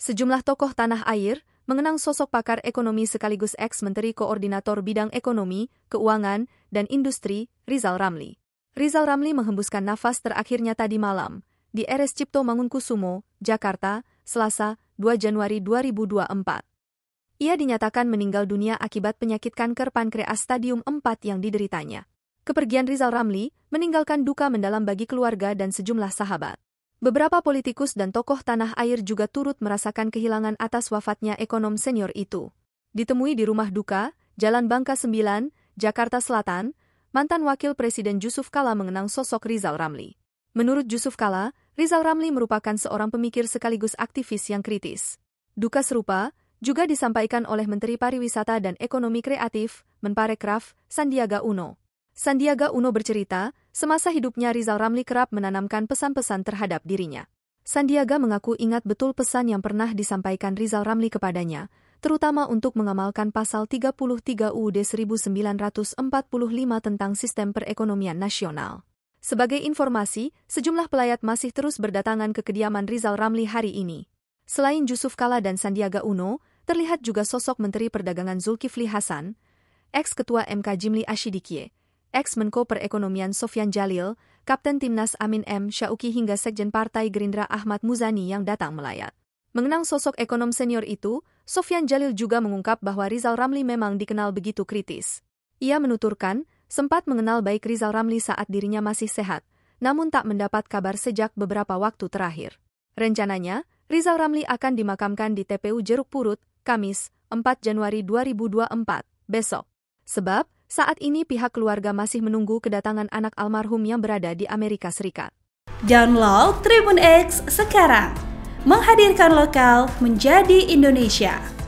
Sejumlah tokoh tanah air mengenang sosok pakar ekonomi sekaligus ex-menteri koordinator bidang ekonomi, keuangan, dan industri, Rizal Ramli. Rizal Ramli menghembuskan nafas terakhirnya tadi malam di RS Cipto Mangunkusumo, Jakarta, Selasa, 2 Januari 2024. Ia dinyatakan meninggal dunia akibat penyakit kanker pankreas stadium 4 yang dideritanya. Kepergian Rizal Ramli meninggalkan duka mendalam bagi keluarga dan sejumlah sahabat. Beberapa politikus dan tokoh tanah air juga turut merasakan kehilangan atas wafatnya ekonom senior itu. Ditemui di rumah duka, Jalan Bangka 9, Jakarta Selatan, mantan wakil Presiden Yusuf Kala mengenang sosok Rizal Ramli. Menurut Yusuf Kala, Rizal Ramli merupakan seorang pemikir sekaligus aktivis yang kritis. Duka serupa juga disampaikan oleh Menteri Pariwisata dan Ekonomi Kreatif, Menparekraf, Sandiaga Uno. Sandiaga Uno bercerita, semasa hidupnya Rizal Ramli kerap menanamkan pesan-pesan terhadap dirinya. Sandiaga mengaku ingat betul pesan yang pernah disampaikan Rizal Ramli kepadanya, terutama untuk mengamalkan pasal 33 UUD 1945 tentang sistem perekonomian nasional. Sebagai informasi, sejumlah pelayat masih terus berdatangan ke kediaman Rizal Ramli hari ini. Selain Yusuf Kala dan Sandiaga Uno, terlihat juga sosok Menteri Perdagangan Zulkifli Hasan, ex-ketua MK Jimli Ashidikie, ex-Menko Perekonomian Sofyan Jalil, Kapten Timnas Amin M. Syauki hingga Sekjen Partai Gerindra Ahmad Muzani yang datang melayat. Mengenang sosok ekonom senior itu, Sofyan Jalil juga mengungkap bahwa Rizal Ramli memang dikenal begitu kritis. Ia menuturkan, sempat mengenal baik Rizal Ramli saat dirinya masih sehat, namun tak mendapat kabar sejak beberapa waktu terakhir. Rencananya, Rizal Ramli akan dimakamkan di TPU Jeruk Purut, Kamis, 4 Januari 2024, besok. Sebab, saat ini pihak keluarga masih menunggu kedatangan anak almarhum yang berada di Amerika Serikat. Download Tribun X sekarang. Menghadirkan lokal menjadi Indonesia.